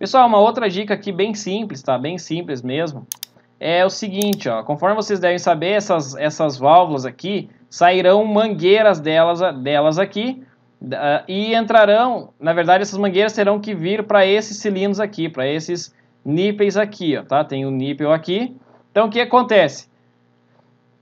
Pessoal, uma outra dica aqui bem simples, tá? Bem simples mesmo. É o seguinte, ó, conforme vocês devem saber, essas, essas válvulas aqui sairão mangueiras delas, delas aqui e entrarão, na verdade, essas mangueiras terão que vir para esses cilindros aqui, para esses nípeis aqui, ó, tá? Tem o um nípel aqui. Então, o que acontece?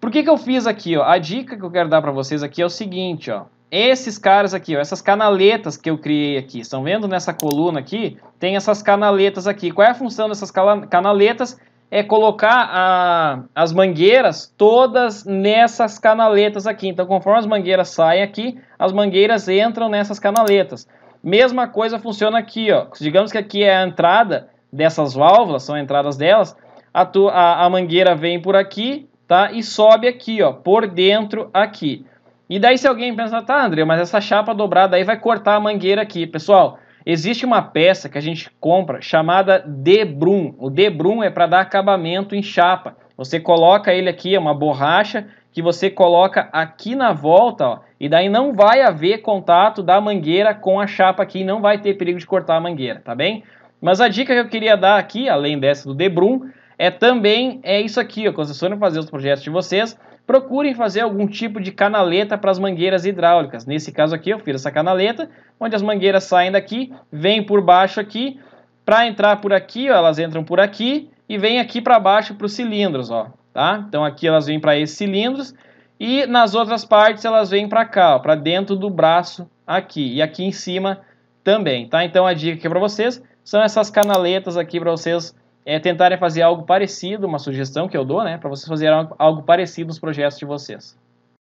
Por que, que eu fiz aqui, ó? A dica que eu quero dar para vocês aqui é o seguinte, ó esses caras aqui, ó, essas canaletas que eu criei aqui, estão vendo nessa coluna aqui? Tem essas canaletas aqui. Qual é a função dessas canaletas? É colocar a, as mangueiras todas nessas canaletas aqui. Então, conforme as mangueiras saem aqui, as mangueiras entram nessas canaletas. Mesma coisa funciona aqui, ó. Digamos que aqui é a entrada dessas válvulas, são entradas delas. A, tu, a, a mangueira vem por aqui, tá? E sobe aqui, ó, por dentro aqui. E daí, se alguém pensar, tá, André, mas essa chapa dobrada aí vai cortar a mangueira aqui. Pessoal, existe uma peça que a gente compra chamada debrum. O debrum é para dar acabamento em chapa. Você coloca ele aqui, é uma borracha que você coloca aqui na volta, ó, e daí não vai haver contato da mangueira com a chapa aqui, não vai ter perigo de cortar a mangueira, tá bem? Mas a dica que eu queria dar aqui, além dessa do debrum, é também é isso aqui, ó, quando vocês forem fazer os projetos de vocês, procurem fazer algum tipo de canaleta para as mangueiras hidráulicas. Nesse caso aqui, eu fiz essa canaleta, onde as mangueiras saem daqui, vêm por baixo aqui, para entrar por aqui, ó, elas entram por aqui e vêm aqui para baixo para os cilindros, ó, tá? Então aqui elas vêm para esses cilindros e nas outras partes elas vêm para cá, para dentro do braço aqui e aqui em cima também, tá? Então a dica aqui para vocês são essas canaletas aqui para vocês é tentarem fazer algo parecido, uma sugestão que eu dou, né, para vocês fazerem algo, algo parecido nos projetos de vocês.